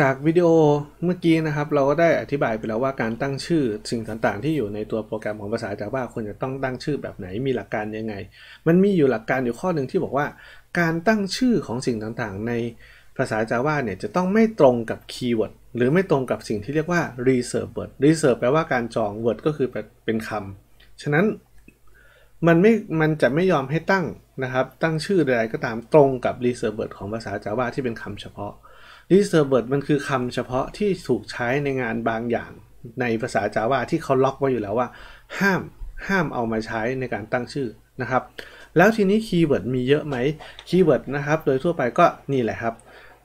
จากวิดีโอเมื่อกี้นะครับ เราก็ได้อธิบายไปแล้วว่าการตั้งชื่อสิ่งต่างๆ ที่อยู่ในตัวโปรแกรมของภาษาจาวาควรจะต้องตั้งชื่อแบบไหนมีหลักการยังไง มันมีอยู่หลักการอยู่ข้อหนึ่งที่บอกว่า การตั้งชื่อของสิ่งต่างๆในภาษาจาวาเนี่ยจะต้องไม่ตรงกับคีย์เวิร์ดหรือไม่ตรงกับสิ่งที่เรียกว่า reserve word reserve แปลว่าการจอง word ก็คือเป็นคำฉะนั้นมันไม่มันจะไม่ยอมให้ตั้งนะครับ ตั้งชื่อใดๆก็ตามตรงกับ reserve word ของภาษาจาวาที่เป็นคำเฉพาะดเซอร์เบิร์ดมันคือคำเฉพาะที่ถูกใช้ในงานบางอย่าง ในภาษาจาวาที่เขาล็อก ไว้อยู่แล้วว่า ห้ามห้ามเอามาใช้ในการตั้งชื่อนะครับ แล้วทีนี้คีย์เวิร์ดมีเยอะไหมคีย์เวิร์ดนะครับ โดยทั่วไปก็นี่แหละครับ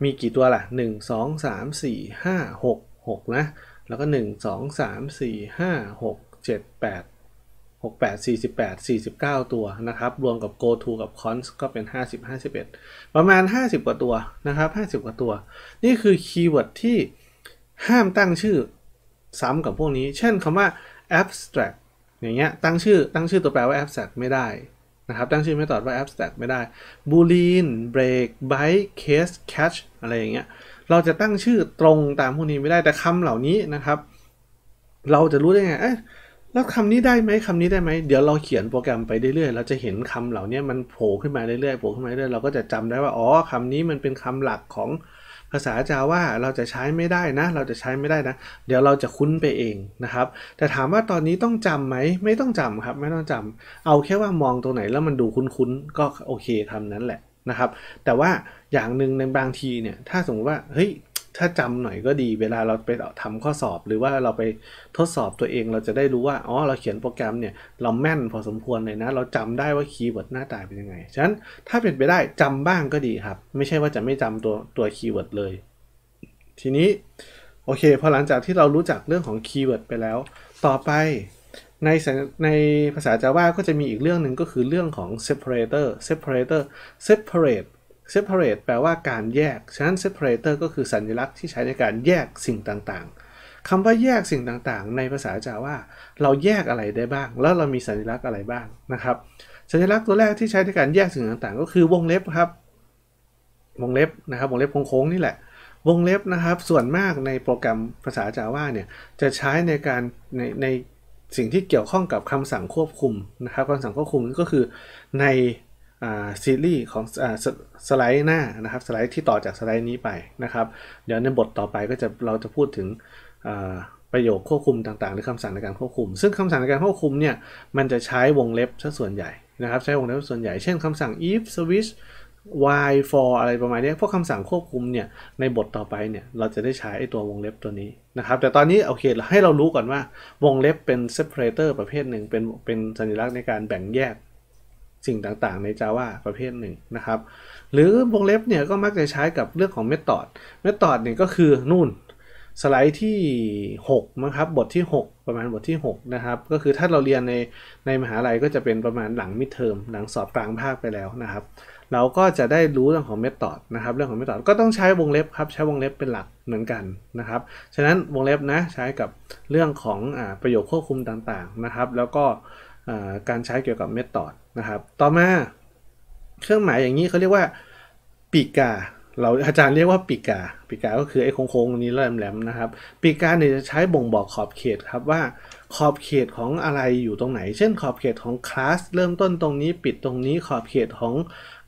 มีกี่ตัวล่ะ 1 2 3 4 5 6 6 นะ แล้วก็ 1 2 3 4 5 6 7 8 68 48 49 ตัวนะครับ รวมกับ go to กับ cons ก็เป็น 50 51 ประมาณ 50 กว่าตัวนะครับ 50 กว่าตัว นี่คือคีย์เวิร์ดที่ห้ามตั้งชื่อซ้ำกับพวกนี้ เช่นคำว่า abstract อย่างเงี้ย ตั้งชื่อตั้งชื่อตัวแปลว่า abstract ไม่ได้นะครับ ตั้งชื่อไม่ตอดว่า abstract ไม่ได้ boolean break byte case catch อะไรอย่างเงี้ย เราจะตั้งชื่อตรงตามพวกนี้ไม่ได้ แต่คำเหล่านี้นะครับ เราจะรู้ได้ไงเอ๊ะแล้วคำนี้ได้ไหมคำนี้ได้ไหมเดี๋ยวเราเขียนโปรแกรมไปเรื่อยๆเราจะเห็นคำเหล่านี้มันโผล่ขึ้นมาเรื่อยๆโผล่ขึ้นมาเรื่อยๆเราก็จะจำได้ว่าอ๋อคำนี้มันเป็นคำหลักของภาษาจาว่าเราจะใช้ไม่ได้นะ เราจะใช้ไม่ได้นะ เดี๋ยวเราจะคุ้นไปเองนะครับ แต่ถามว่าตอนนี้ต้องจำไหมไม่ต้องจำครับไม่ต้องจำเอาแค่ว่ามองตรงไหนแล้วมันดูคุ้นๆก็โอเคคำนั้นแหละนะครับ แต่ว่าอย่างหนึ่งในบางทีเนี่ยถ้าสมมติว่าเฮ้ยถ้าจำหน่อยก็ดี เวลาเราไปทำข้อสอบ หรือว่าเราไปทดสอบตัวเอง เราจะได้รู้ว่าอ๋อเราเขียนโปรแกรมเนี่ยเราแม่นพอสมควรเลยนะ เราจำได้ว่าคีย์เวิร์ดหน้าตาเป็นยังไงฉะนั้นถ้าเป็นไปได้จำบ้างก็ดีครับ ไม่ใช่ว่าจะไม่จำตัวตัวคีย์เวิร์ดเลย ทีนี้โอเคพอหลังจากที่เรารู้จักเรื่องของคีย์เวิร์ดไปแล้ว ต่อไป ในในภาษาาว่าก็จะมีอีกเรื่องหนึ่งก็คือเรื่องของ separator separator separate separate แปลว่าการแยก ฉะนั้น separator ก็คือสัญลักษณ์ที่ใช้ในการแยกสิ่งต่างๆ คำว่าแยกสิ่งต่างๆ ในภาษาจาว่าเราแยกอะไรได้บ้าง แล้วเรามีสัญลักษณ์อะไรบ้างนะครับ สัญลักษณ์ตัวแรกที่ใช้ในการแยกสิ่งต่างๆ ก็คือวงเล็บครับ วงเล็บนะครับ วงเล็บโค้งๆ นี่แหละ วงเล็บนะครับ ส่วนมากในโปรแกรมภาษาจาว่าเนี่ยจะใช้ในการในในสิ่งที่เกี่ยวข้องกับคำสั่งควบคุมนะครับคำสั่งควบคุมก็คือในซีรีส์ของอสสไลด์หน้านะครับสไลด์ที่ต่อจากสไลด์นี้ไปนะครับเดี๋ยวในบทต่อไปก็จะเราจะพูดถึงประโยคควบคุมต่างๆหรือคำสั่งในการควบคุม ซึ่งคำสั่งในการควบคุมเนี่ยมันจะใช้วงเล็บซะส่วนใหญ่นะครับใช้วงเล็บส่วนใหญ่ เช่นคำสั่ง if switch y for อะไรประมาณนี้พวกคำสั่งควบคุมเนี่ยในบทต่อไปเนี่ยเราจะได้ใช้ไอตัววงเล็บตัวนี้นะครับแต่ตอนนี้โอเคเราให้เรารู้ก่อนว่าวงเล็บเป็น separator ประเภทหนึ่งเป็นเป็นสัญลักษณ์ในการแบ่งแยกสิ่งต่างๆใน Java ประเภทหนึ่งนะครับ หรือวงเล็บเนี่ยก็มักจะใช้กับเรื่องของเมธอด เมธอดเนี่ยก็คือนู่น สไลด์ที่6มั้งครับ บทที่ 6 ประมาณบทที่6นะครับ ก็คือถ้าเราเรียนในในมหาลัย ก็จะเป็นประมาณหลังมิดเทอมหลังสอบกลางภาคไปแล้วนะครับ เราก็จะได้รู้เรื่องของเมธอดนะครับ เรื่องของเมธอดก็ต้องใช้วงเล็บครับ ใช้วงเล็บเป็นหลักเหมือนกันนะครับ ฉะนั้นวงเล็บนะใช้กับเรื่องของอประโยคควบคุมต่างๆนะครับ แล้วก็การใช้เกี่ยวกับเมธอดนะครับ ต่อมาเครื่องหมายอย่างนี้เขาเรียกว่าปีกา เราอาจารย์เรียกว่าปีกาปีกา ก็คือไอ้โค้งๆนี้แหลมๆนะครับ ปีกาเนี่ยจะใช้บ่งบอกขอบเขตครับว่าขอบเขตของอะไรอยู่ตรงไหน เช่นขอบเขตของคลาสเริ่มต้นตรงนี้ ปิดตรงนี้ขอบเขตของ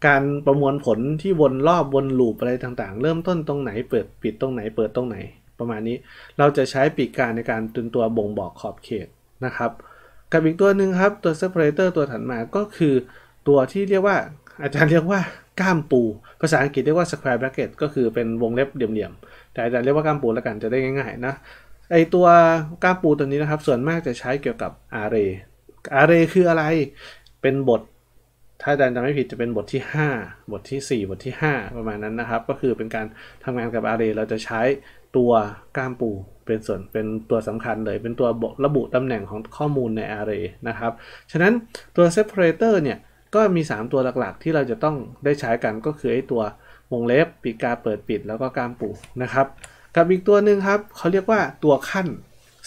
การประมวลผลที่วนรอบวนลูปอะไรต่างๆเริ่มต้นตรงไหนเปิดปิดตรงไหนเปิดตรงไหน ประมาณนี้ เราจะใช้ปีกกาในการตึนตัวบ่งบอกขอบเขตนะครับกับอีกตัวหนึ่งครับ ตัว s ปเ a เตอร์ตัวถัดมาก็คือ ตัวที่เรียกว่าอาจารย์เรียกว่าก้ามปู ภาษาอังกฤษเรียกว่า square bracket ก็คือเป็นวงเล็บเดี่ยมๆ แต่อาจารย์เรียกว่าก้ามปูแล้วกันจะได้ง่ายๆนะไอตัวก้ามปูตัวนี้นะครับ ส่วนมากจะใช้เกี่ยวกับอารีอารีคืออะไรเป็นบท ถ้าอาจารย์จำไม่ผิดจะเป็นบทที่ 5 บทที่ 4บทที่ 5 ประมาณนั้นนะครับ ก็คือเป็นการทำงานกับอารีเราจะใช้ตัวก้ามปูเป็นส่วนเป็นตัวสำคัญเลยเป็นตัวระบุตำแหน่งของข้อมูลใน array นะครับ ฉะนั้นตัว separator เนี่ยก็มี 3 ตัวหลัก ๆ ที่เราจะต้องได้ใช้กันก็คือไอ้ตัววงเล็บ ปีกาเปิดปิดแล้วก็กามปูนะครับ กับอีกตัวหนึ่งครับ เขาเรียกว่าตัวขั้น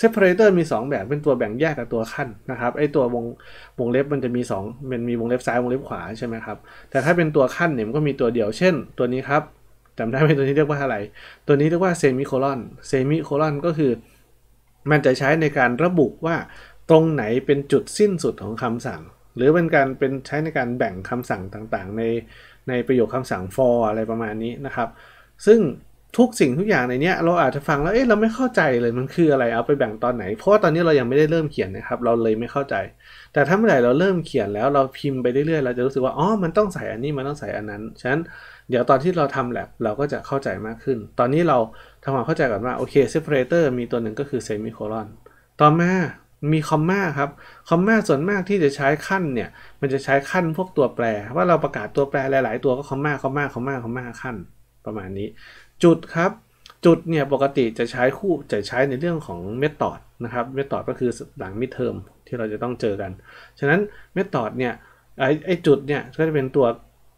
separator มี 2 แบบเป็นตัวแบ่งแยกกับตัวขั้นนะครับไอตัววงวงเล็บมันจะมี 2มันมีวงเล็บซ้ายวงเล็บขวาใช่ไหมครับ แต่ถ้าเป็นตัวขั้นเนี่ยมันก็มีตัวเดียวเช่นตัวนี้ครับจำได้ไหมตัวนี้เรียกว่าอะไร ตัวนี้เรียกว่าเซมิโคลอนเซมิโคลอนก็คือ มันจะใช้ในการระบุว่าตรงไหนเป็นจุดสิ้นสุดของคำสั่ง หรือเป็นการเป็นใช้ในการแบ่งคำสั่งต่างๆ ในในประโยคคำสั่ง for อะไรประมาณนี้นะครับ ซึ่งทุกสิ่งทุกอย่างในนี้เราอาจจะฟัง แล้วเอ๊ะเราไม่เข้าใจเลยมันคืออะไร เอาไปแบ่งตอนไหน เพราะาตอนนี้เรายังไม่ได้เริ่มเขียนนะครับเราเลยไม่เข้าใจ แต่ถ้าเมื่อไหร่เราเริ่มเขียนแล้วเราพิมพ์ไปเรื่อยๆเราจะรู้สึกว่าอ๋อมันต้องใส่อันนี้มันต้องใส่อันนั้นฉะนั้นเดี๋ยวตอนที่เราทำแลบเราก็จะเข้าใจมากขึ้น ตอนนี้เราทำความเข้าใจก่อนว่า โอเคเซปเรเตอร์มีตัวหนึ่งก็คือเซมิโคลอน ต่อมา มีคอมมาครับ คอมมาส่วนมากที่จะใช้ขั้นเนี่ย มันจะใช้ขั้นพวกตัวแปร ว่าเราประกาศตัวแปรหลายๆตัว ก็คอมมาคอมมาคอมมาคอมมาขั้นประมาณนี้ จุดครับ จุดเนี่ยปกติจะใช้คู่จะใช้ในเรื่องของเมธอดนะครับเมธอดก็คือหลังมิดเทอมที่เราจะต้องเจอกันฉะนั้นเมธอดเนี่ยไอไอจุดเนี่ยก็จะเป็นตัว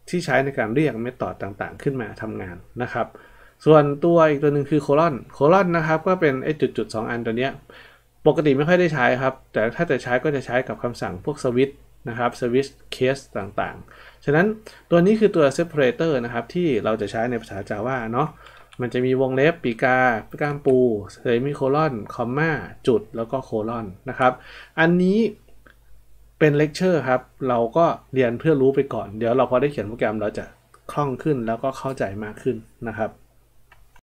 ที่ใช้ในการเรียกเมธอดต่างๆ ขึ้นมาทำงานนะครับส่วนตัวอีกตัวหนึ่งคือโคลอนโคลอนนะครับ ก็เป็นไอ้จุดๆสองอันตัวเนี้ย ปกติไม่ค่อยได้ใช้ครับ แต่ถ้าจะใช้ก็จะใช้กับคำสั่งพวกสวิตนะครับสวิตเคสต่างๆ ฉะนั้นตัวนี้คือตัว separator นะครับ ที่เราจะใช้ในภาษาจาวาเนาะมันจะมีวงเล็บ ปีกาปีกาปูเซมิโคลอนคอมมาจุดแล้วก็โคลอนนะครับ อันนี้เป็นเลคเชอร์ครับ เราก็เรียนเพื่อรู้ไปก่อน เดี๋ยวเราพอได้เขียนโปรแกรมเราจะคล่องขึ้นแล้วก็เข้าใจมากขึ้นนะครับ